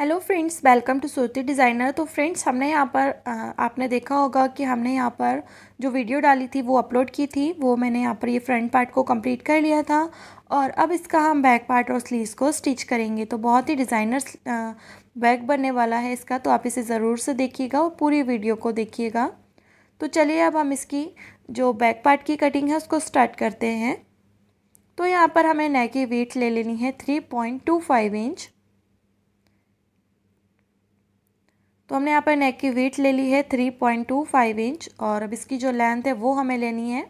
hello friends welcome to Suti designer तो friends हमने यहाँ पर आपने देखा होगा कि हमने यहाँ पर जो वीडियो डाली थी वो अपलोड की थी वो मैंने यहाँ पर ये फ्रंट पार्ट को कंप्लीट कर लिया था और अब इसका हम बैक पार्ट और स्लीव्स को स्टिच करेंगे तो बहुत ही डिज़ाइनर बैग बनने वाला है इसका तो आप इसे ज़रूर से देखिएगा और पूरी वीडियो को देखिएगा तो चलिए अब हम इसकी जो बैक पार्ट की कटिंग है उसको स्टार्ट करते हैं तो यहाँ पर हमें नेक की वेट ले लेनी है three point two five inch तो हमने यहाँ पर नेक की वेट ले ली है three point two five inch और अब इसकी जो लेंथ है वो हमें लेनी है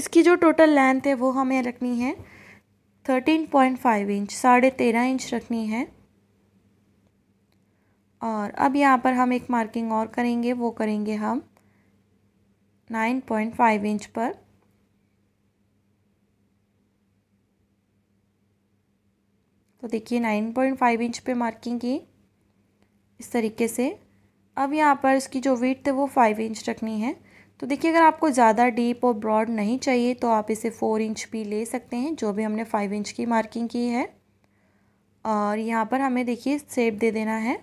इसकी जो टोटल लेंथ है वो हमें रखनी है थर्टीन पॉइंट फाइव इंच साढ़े तेरह इंच रखनी है और अब यहाँ पर हम एक मार्किंग और करेंगे वो करेंगे हम नाइन पॉइंट फाइव इंच पर तो देखिए नाइन पॉइंट फाइव इंच पे मार्किंग की इस तरीके से अब यहाँ पर इसकी जो वीट है वो फाइव इंच रखनी है तो देखिए अगर आपको ज़्यादा डीप और ब्रॉड नहीं चाहिए तो आप इसे फ़ोर इंच भी ले सकते हैं जो भी हमने फ़ाइव इंच की मार्किंग की है और यहाँ पर हमें देखिए सेप दे देना है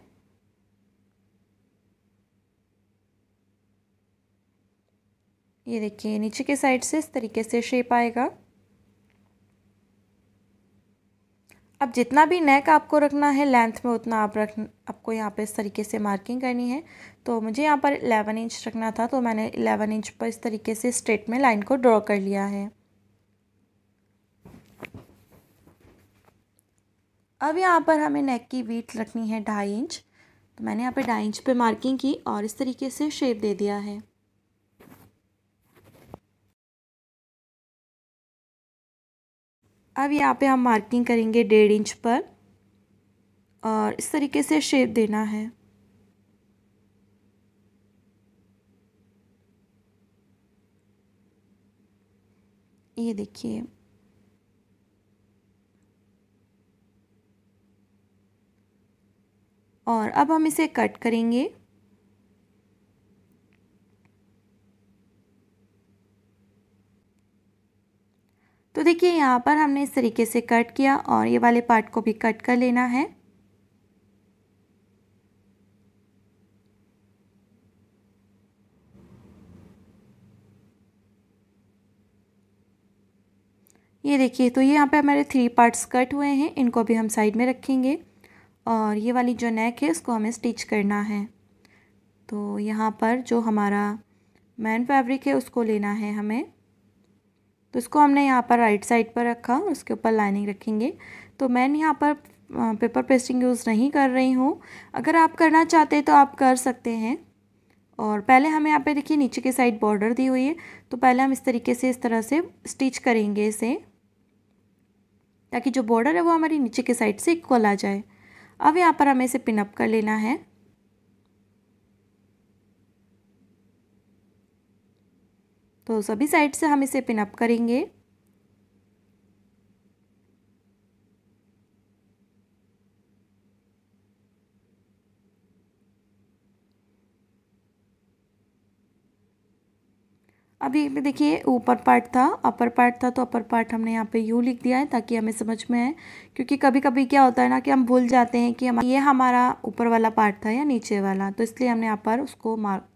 ये देखिए नीचे के साइड से इस तरीके से शेप आएगा अब जितना भी नेक आपको रखना है लेंथ में उतना आप रख आपको यहाँ पे इस तरीके से मार्किंग करनी है तो मुझे यहाँ पर 11 इंच रखना था तो मैंने 11 इंच पर इस तरीके से स्ट्रेट में लाइन को ड्रॉ कर लिया है अब यहाँ पर हमें नेक की वीट रखनी है ढाई इंच तो मैंने यहाँ पे ढाई इंच पे मार्किंग की और इस तरीके से शेप दे दिया है अब यहाँ पे हम मार्किंग करेंगे डेढ़ इंच पर और इस तरीके से शेप देना है ये देखिए और अब हम इसे कट करेंगे तो देखिए यहाँ पर हमने इस तरीके से कट किया और ये वाले पार्ट को भी कट कर लेना है ये देखिए तो ये यहाँ पे हमारे थ्री पार्ट्स कट हुए हैं इनको भी हम साइड में रखेंगे और ये वाली जो नेक है उसको हमें स्टिच करना है तो यहाँ पर जो हमारा मैन फैब्रिक है उसको लेना है हमें तो इसको हमने यहाँ पर राइट साइड पर रखा उसके ऊपर लाइनिंग रखेंगे तो मैंने यहाँ पर पेपर पेस्टिंग यूज़ नहीं कर रही हूँ अगर आप करना चाहते तो आप कर सकते हैं और पहले हमें यहाँ पे देखिए नीचे के साइड बॉर्डर दी हुई है तो पहले हम इस तरीके से इस तरह से स्टिच करेंगे इसे ताकि जो बॉर्डर है वो हमारी नीचे के साइड से इक्वल आ जाए अब यहाँ पर हमें इसे पिनअप कर लेना है तो सभी साइड से हम इसे पिनअप करेंगे अभी देखिए ऊपर पार्ट था अपर पार्ट था तो अपर पार्ट हमने यहाँ पे यू लिख दिया है ताकि हमें समझ में आए क्योंकि कभी कभी क्या होता है ना कि हम भूल जाते हैं कि हमारा ये हमारा ऊपर वाला पार्ट था या नीचे वाला तो इसलिए हमने यहाँ पर उसको मार्क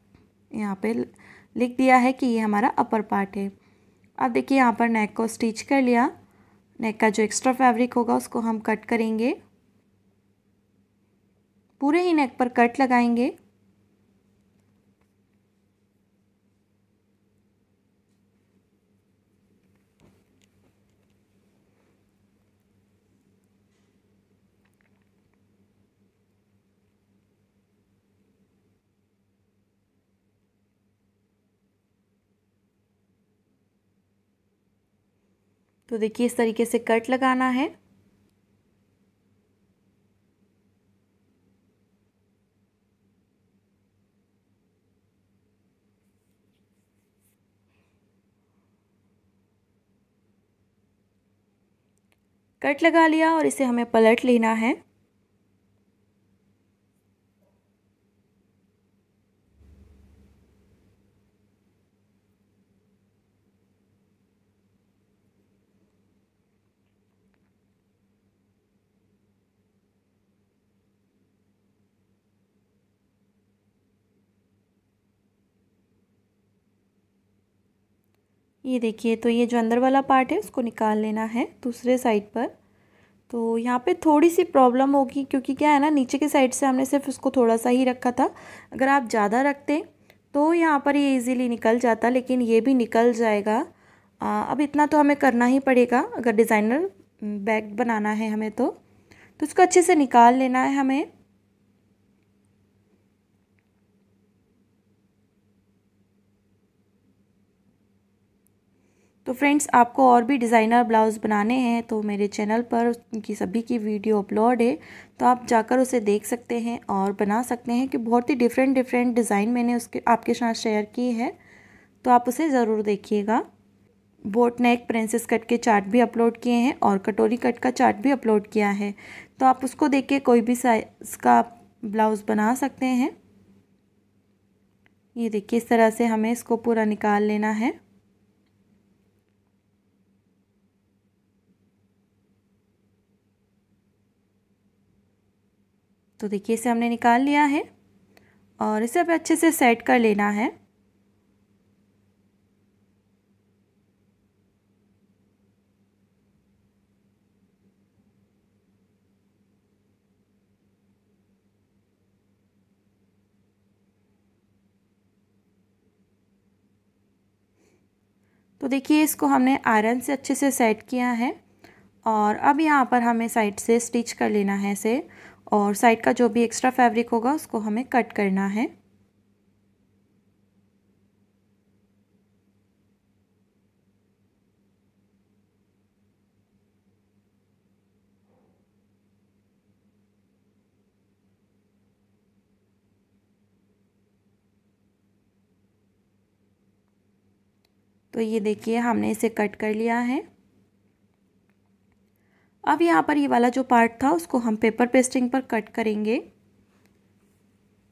यहाँ पे लिख दिया है कि ये हमारा अपर पार्ट है अब देखिए यहाँ पर नेक को स्टिच कर लिया नेक का जो एक्स्ट्रा फैब्रिक होगा उसको हम कट करेंगे पूरे ही नेक पर कट लगाएंगे तो देखिए इस तरीके से कट लगाना है कट लगा लिया और इसे हमें पलट लेना है ये देखिए तो ये जो अंदर वाला पार्ट है उसको निकाल लेना है दूसरे साइड पर तो यहाँ पे थोड़ी सी प्रॉब्लम होगी क्योंकि क्या है ना नीचे के साइड से हमने सिर्फ उसको थोड़ा सा ही रखा था अगर आप ज़्यादा रखते तो यहाँ पर ये इजीली निकल जाता लेकिन ये भी निकल जाएगा आ, अब इतना तो हमें करना ही पड़ेगा अगर डिज़ाइनर बैग बनाना है हमें तो तो उसको अच्छे से निकाल लेना है हमें तो फ्रेंड्स आपको और भी डिज़ाइनर ब्लाउज़ बनाने हैं तो मेरे चैनल पर उनकी सभी की वीडियो अपलोड है तो आप जाकर उसे देख सकते हैं और बना सकते हैं कि बहुत ही डिफरेंट डिफरेंट डिज़ाइन मैंने उसके आपके साथ शेयर की है तो आप उसे ज़रूर देखिएगा बोट नेक प्रिंसेस कट के चार्ट भी अपलोड किए हैं और कटोरी कट का चार्ट भी अपलोड किया है तो आप उसको देख के कोई भी साइज़ का ब्लाउज़ बना सकते हैं ये देखिए इस तरह से हमें इसको पूरा निकाल लेना है तो देखिए इसे हमने निकाल लिया है और इसे अब अच्छे से सेट कर लेना है तो देखिए इसको हमने आयरन से अच्छे से सेट किया है और अब यहाँ पर हमें साइड से स्टिच कर लेना है इसे और साइड का जो भी एक्स्ट्रा फैब्रिक होगा उसको हमें कट करना है तो ये देखिए हमने इसे कट कर लिया है अब यहाँ पर ये वाला जो पार्ट था उसको हम पेपर पेस्टिंग पर कट करेंगे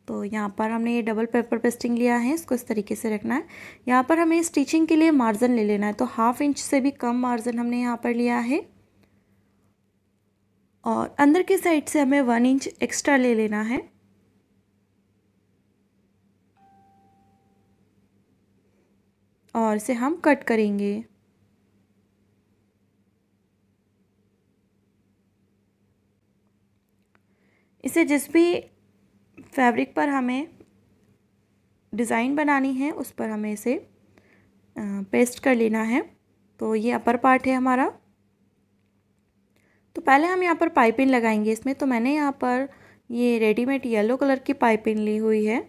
तो यहाँ पर हमने ये डबल पेपर पेस्टिंग लिया है इसको इस तरीके से रखना है यहाँ पर हमें स्टिचिंग के लिए मार्जिन ले लेना है तो हाफ इंच से भी कम मार्जिन हमने यहाँ पर लिया है और अंदर की साइड से हमें वन इंच एक्स्ट्रा ले लेना है और इसे हम कट करेंगे इसे जिस भी फैब्रिक पर हमें डिज़ाइन बनानी है उस पर हमें इसे पेस्ट कर लेना है तो ये अपर पार्ट है हमारा तो पहले हम यहाँ पर पाइपिंग लगाएंगे इसमें तो मैंने यहाँ पर ये रेडीमेड येलो कलर की पाइपिंग ली हुई है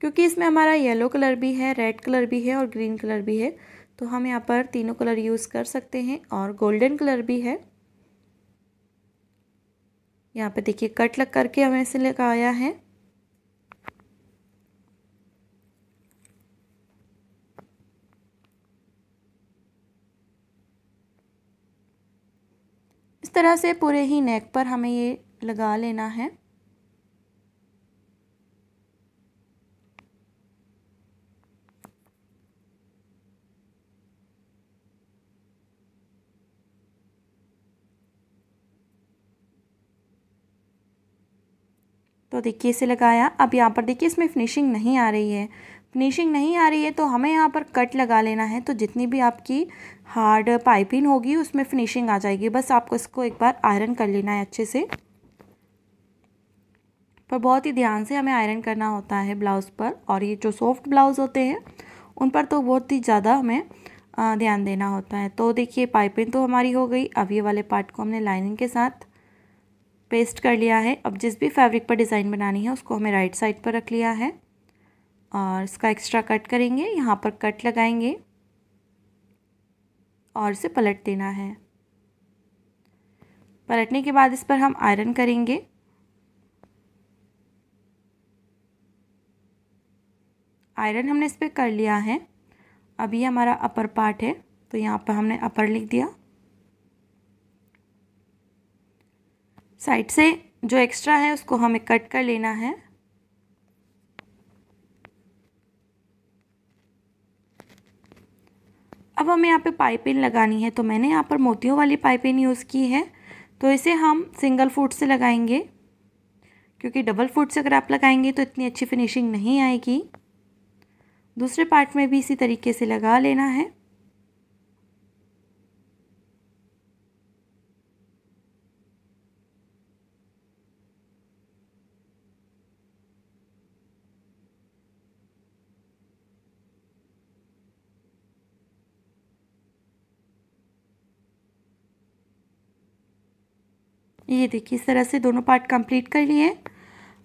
क्योंकि इसमें हमारा येलो कलर भी है रेड कलर भी है और ग्रीन कलर भी है तो हम यहाँ पर तीनों कलर यूज़ कर सकते हैं और गोल्डन कलर भी है यहाँ पे देखिए कट लग करके हमें इसे लगाया है इस तरह से पूरे ही नेक पर हमें ये लगा लेना है तो देखिए इसे लगाया अब यहाँ पर देखिए इसमें फिनिशिंग नहीं आ रही है फिनिशिंग नहीं आ रही है तो हमें यहाँ पर कट लगा लेना है तो जितनी भी आपकी हार्ड पाइपिंग होगी उसमें फिनिशिंग आ जाएगी बस आपको इसको एक बार आयरन कर लेना है अच्छे से पर बहुत ही ध्यान से हमें आयरन करना होता है ब्लाउज़ पर और ये जो सॉफ्ट ब्लाउज़ होते हैं उन पर तो बहुत ही ज़्यादा हमें ध्यान देना होता है तो देखिए पाइपिंग तो हमारी हो गई अब ये वाले पार्ट को हमने लाइनिंग के साथ पेस्ट कर लिया है अब जिस भी फैब्रिक पर डिज़ाइन बनानी है उसको हमें राइट साइड पर रख लिया है और इसका एक्स्ट्रा कट करेंगे यहाँ पर कट लगाएंगे और इसे पलट देना है पलटने के बाद इस पर हम आयरन करेंगे आयरन हमने इस पर कर लिया है अभी हमारा अपर पार्ट है तो यहाँ पर हमने अपर लिख दिया साइड से जो एक्स्ट्रा है उसको हमें कट कर लेना है अब हमें यहाँ पे पाइपिंग लगानी है तो मैंने यहाँ पर मोतियों वाली पाइपिंग यूज़ की है तो इसे हम सिंगल फुट से लगाएंगे क्योंकि डबल फुट से अगर आप लगाएंगे तो इतनी अच्छी फिनिशिंग नहीं आएगी दूसरे पार्ट में भी इसी तरीके से लगा लेना है ये देखिए इस तरह से दोनों पार्ट कंप्लीट कर लिए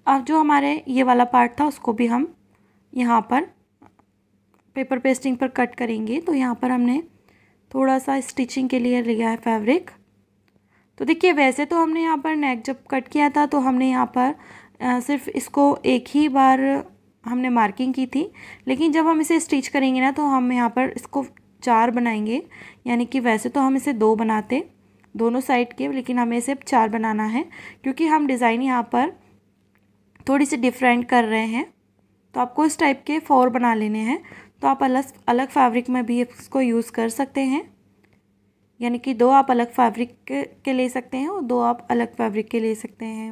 अब जो हमारे ये वाला पार्ट था उसको भी हम यहाँ पर पेपर पेस्टिंग पर कट करेंगे तो यहाँ पर हमने थोड़ा सा स्टिचिंग के लिए लिया है फैब्रिक तो देखिए वैसे तो हमने यहाँ पर नेक जब कट किया था तो हमने यहाँ पर सिर्फ इसको एक ही बार हमने मार्किंग की थी लेकिन जब हम इसे स्टिच करेंगे ना तो हम यहाँ पर इसको चार बनाएंगे यानी कि वैसे तो हम इसे दो बनाते दोनों साइड के लेकिन हमें सिर्फ चार बनाना है क्योंकि हम डिज़ाइन यहाँ पर थोड़ी सी डिफरेंट कर रहे हैं तो आपको इस टाइप के फोर बना लेने हैं तो आप अलग अलग फैब्रिक में भी इसको यूज़ कर सकते हैं यानी कि दो आप अलग फैब्रिक के, ले सकते हैं और दो आप अलग फैब्रिक के ले सकते हैं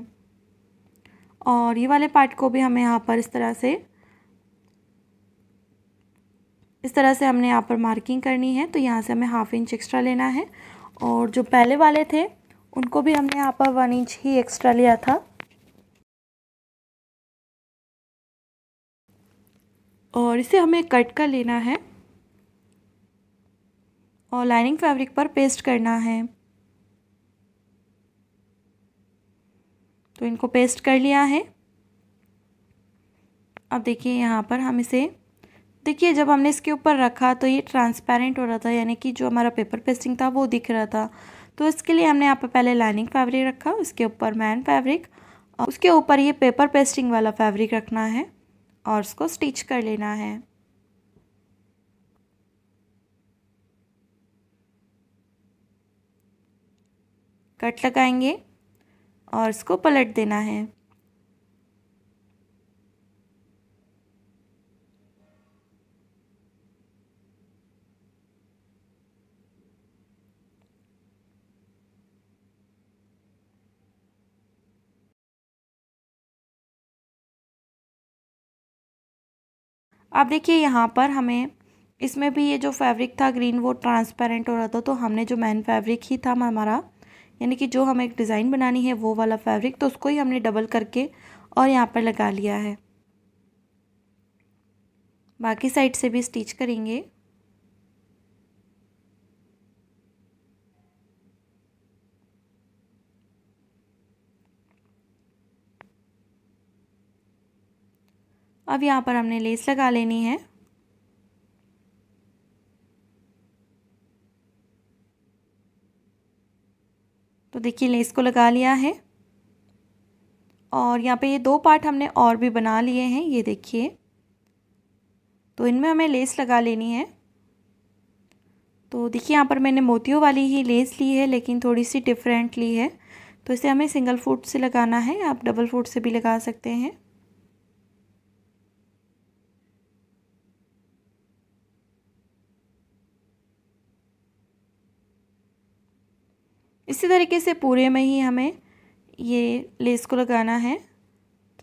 और ये वाले पार्ट को भी हमें यहाँ पर इस तरह से इस तरह से हमने यहाँ पर मार्किंग करनी है तो यहाँ से हमें हाफ इंच एक्स्ट्रा लेना है और जो पहले वाले थे उनको भी हमने यहाँ पर वन इंच ही एक्स्ट्रा लिया था और इसे हमें कट कर लेना है और लाइनिंग फैब्रिक पर पेस्ट करना है तो इनको पेस्ट कर लिया है अब देखिए यहाँ पर हम इसे देखिए जब हमने इसके ऊपर रखा तो ये ट्रांसपेरेंट हो रहा था यानी कि जो हमारा पेपर पेस्टिंग था वो दिख रहा था तो इसके लिए हमने यहाँ पर पहले लाइनिंग फैब्रिक रखा उसके ऊपर मैन फैब्रिक उसके ऊपर ये पेपर पेस्टिंग वाला फैब्रिक रखना है और उसको स्टिच कर लेना है कट लगाएंगे और इसको पलट देना है अब देखिए यहाँ पर हमें इसमें भी ये जो फैब्रिक था ग्रीन वो ट्रांसपेरेंट हो रहा था तो हमने जो मैन फैब्रिक ही था हमारा यानी कि जो हमें एक डिज़ाइन बनानी है वो वाला फैब्रिक तो उसको ही हमने डबल करके और यहाँ पर लगा लिया है बाकी साइड से भी स्टिच करेंगे अब यहाँ पर हमने लेस लगा लेनी है तो देखिए लेस को लगा लिया है और यहाँ पे ये दो पार्ट हमने और भी बना लिए हैं ये देखिए तो इनमें हमें लेस लगा लेनी है तो देखिए यहाँ पर मैंने मोतियों वाली ही लेस ली है लेकिन थोड़ी सी डिफरेंट ली है तो इसे हमें सिंगल फूट से लगाना है आप डबल फूट से भी लगा सकते हैं इसी तरीके से पूरे में ही हमें ये लेस को लगाना है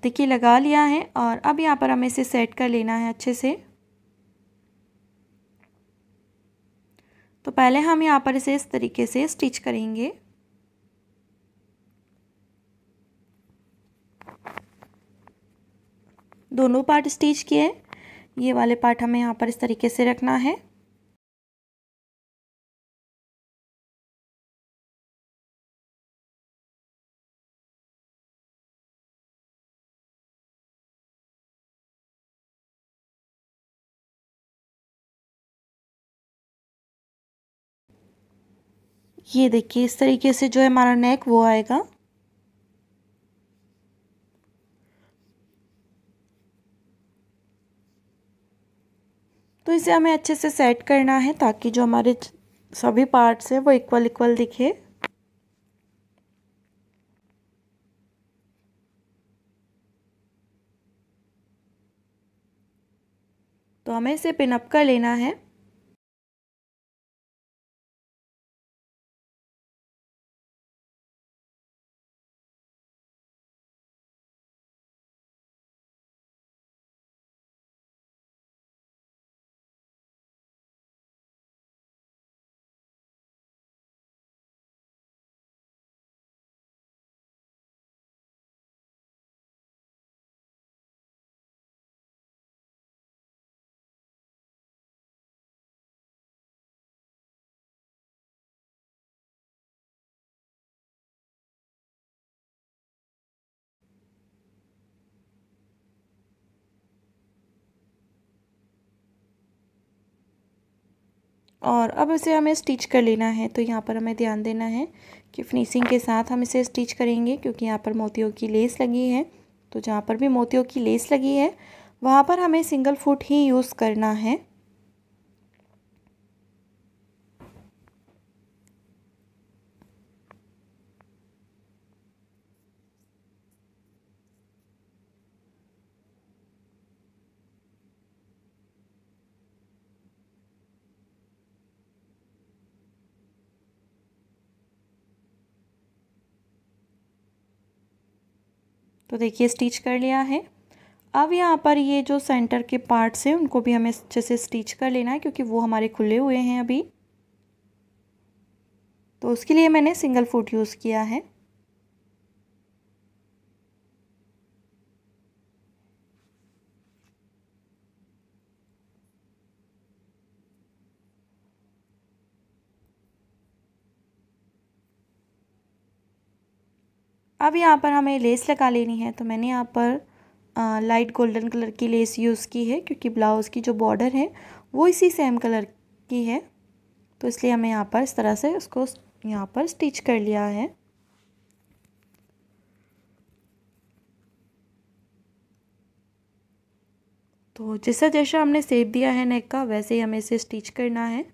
देखिए लगा लिया है और अब यहाँ पर हमें इसे सेट कर लेना है अच्छे से तो पहले हम यहाँ पर इसे इस तरीके से स्टिच करेंगे दोनों पार्ट स्टिच किए ये वाले पार्ट हमें यहाँ पर इस तरीके से रखना है ये देखिए इस तरीके से जो है हमारा नेक वो आएगा तो इसे हमें अच्छे से सेट करना है ताकि जो हमारे सभी पार्ट्स हैं वो इक्वल इक्वल दिखे तो हमें इसे पिनअप कर लेना है और अब इसे हमें स्टिच कर लेना है तो यहाँ पर हमें ध्यान देना है कि फिनिशिंग के साथ हम इसे स्टिच करेंगे क्योंकि यहाँ पर मोतियों की लेस लगी है तो जहाँ पर भी मोतियों की लेस लगी है वहाँ पर हमें सिंगल फुट ही यूज़ करना है तो देखिए स्टिच कर लिया है अब यहाँ पर ये जो सेंटर के पार्ट्स हैं उनको भी हमें अच्छे से स्टिच कर लेना है क्योंकि वो हमारे खुले हुए हैं अभी तो उसके लिए मैंने सिंगल फुट यूज़ किया है अब यहाँ पर हमें लेस लगा लेनी है तो मैंने यहाँ पर आ, लाइट गोल्डन कलर की लेस यूज़ की है क्योंकि ब्लाउज़ की जो बॉर्डर है वो इसी सेम कलर की है तो इसलिए हमें यहाँ पर इस तरह से उसको यहाँ पर स्टिच कर लिया है तो जैसा जैसा हमने सेप दिया है नेक का वैसे ही हमें इसे स्टिच करना है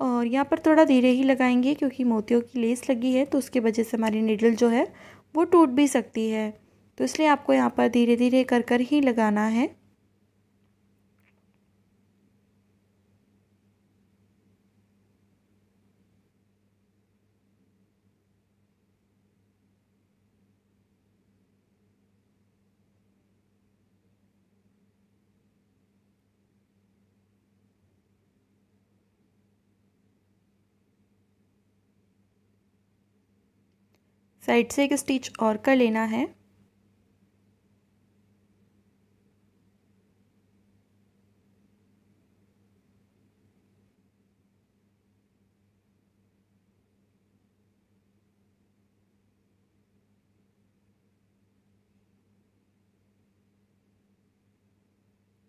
और यहाँ पर थोड़ा धीरे ही लगाएंगे क्योंकि मोतियों की लेस लगी है तो उसके वजह से हमारी निडल जो है वो टूट भी सकती है तो इसलिए आपको यहाँ पर धीरे धीरे कर कर ही लगाना है साइड से एक स्टिच और कर लेना है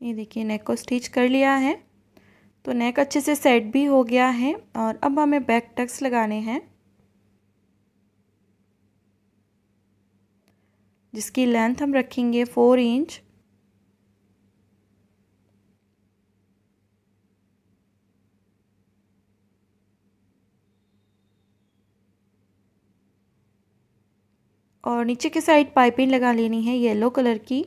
ये देखिए नेक को स्टिच कर लिया है तो नेक अच्छे से सेट भी हो गया है और अब हमें बैक टक्स लगाने हैं जिसकी लेंथ हम रखेंगे फोर इंच और नीचे के साइड पाइपिंग लगा लेनी है येलो कलर की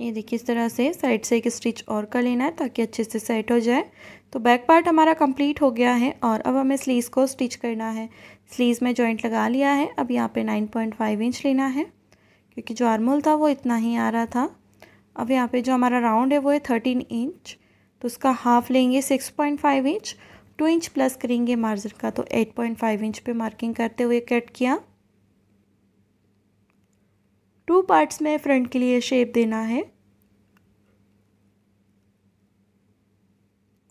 ये देखिए इस तरह से साइड से एक स्टिच और का लेना है ताकि अच्छे से सेट हो जाए तो बैक पार्ट हमारा कंप्लीट हो गया है और अब हमें स्लीव को स्टिच करना है स्लीव में जॉइंट लगा लिया है अब यहाँ पे 9.5 इंच लेना है क्योंकि जो आर्मोल था वो इतना ही आ रहा था अब यहाँ पे जो हमारा राउंड है वो है 13 इंच तो उसका हाफ लेंगे 6.5 इंच 2 इंच प्लस करेंगे मार्जिन का तो 8.5 इंच पे मार्किंग करते हुए कट किया टू पार्ट्स में फ्रंट के लिए शेप देना है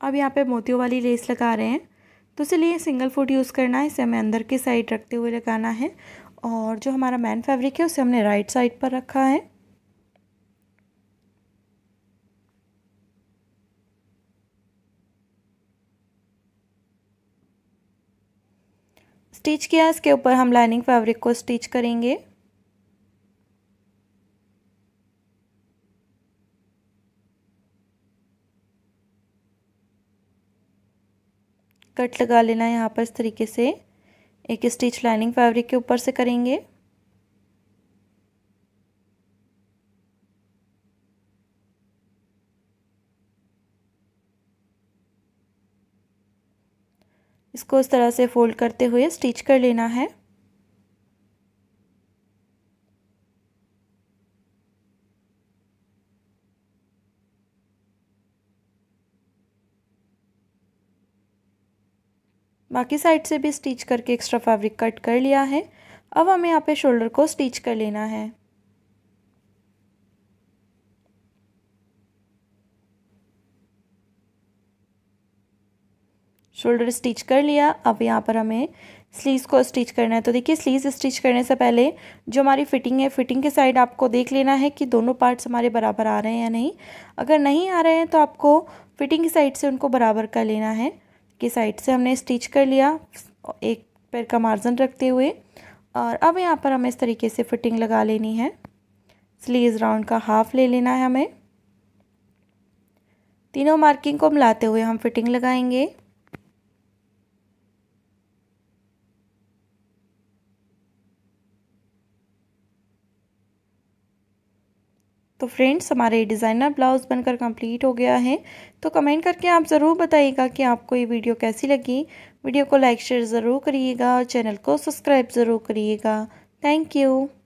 अब यहाँ पे मोतियों वाली लेस लगा रहे हैं तो इसलिए सिंगल फुट यूज़ करना है इसे हमें अंदर की साइड रखते हुए लगाना है और जो हमारा मैन फैब्रिक है उसे हमने राइट साइड पर रखा है स्टिच किया इसके ऊपर हम लाइनिंग फैब्रिक को स्टिच करेंगे कट लगा लेना है यहाँ पर इस तरीके से एक स्टिच लाइनिंग फैब्रिक के ऊपर से करेंगे इसको इस तरह से फोल्ड करते हुए स्टिच कर लेना है बाकी साइड से भी स्टिच करके एक्स्ट्रा फैब्रिक कट कर लिया है अब हमें यहाँ पे शोल्डर को स्टिच कर लेना है शोल्डर स्टिच कर लिया अब यहाँ पर हमें स्लीव्स को स्टिच करना है तो देखिए स्लीव्स स्टिच करने से पहले जो हमारी फिटिंग है फिटिंग के साइड आपको देख लेना है कि दोनों पार्ट्स हमारे बराबर आ रहे हैं या नहीं अगर नहीं आ रहे हैं तो आपको फिटिंग की साइड से उनको बराबर कर लेना है की साइड से हमने स्टिच कर लिया एक पैर का मार्जिन रखते हुए और अब यहाँ पर हमें इस तरीके से फिटिंग लगा लेनी है स्लीव राउंड का हाफ ले लेना है हमें तीनों मार्किंग को मिलाते हुए हम फिटिंग लगाएंगे तो फ्रेंड्स हमारे डिज़ाइनर ब्लाउज़ बनकर कंप्लीट हो गया है तो कमेंट करके आप ज़रूर बताइएगा कि आपको ये वीडियो कैसी लगी वीडियो को लाइक शेयर ज़रूर करिएगा और चैनल को सब्सक्राइब ज़रूर करिएगा थैंक यू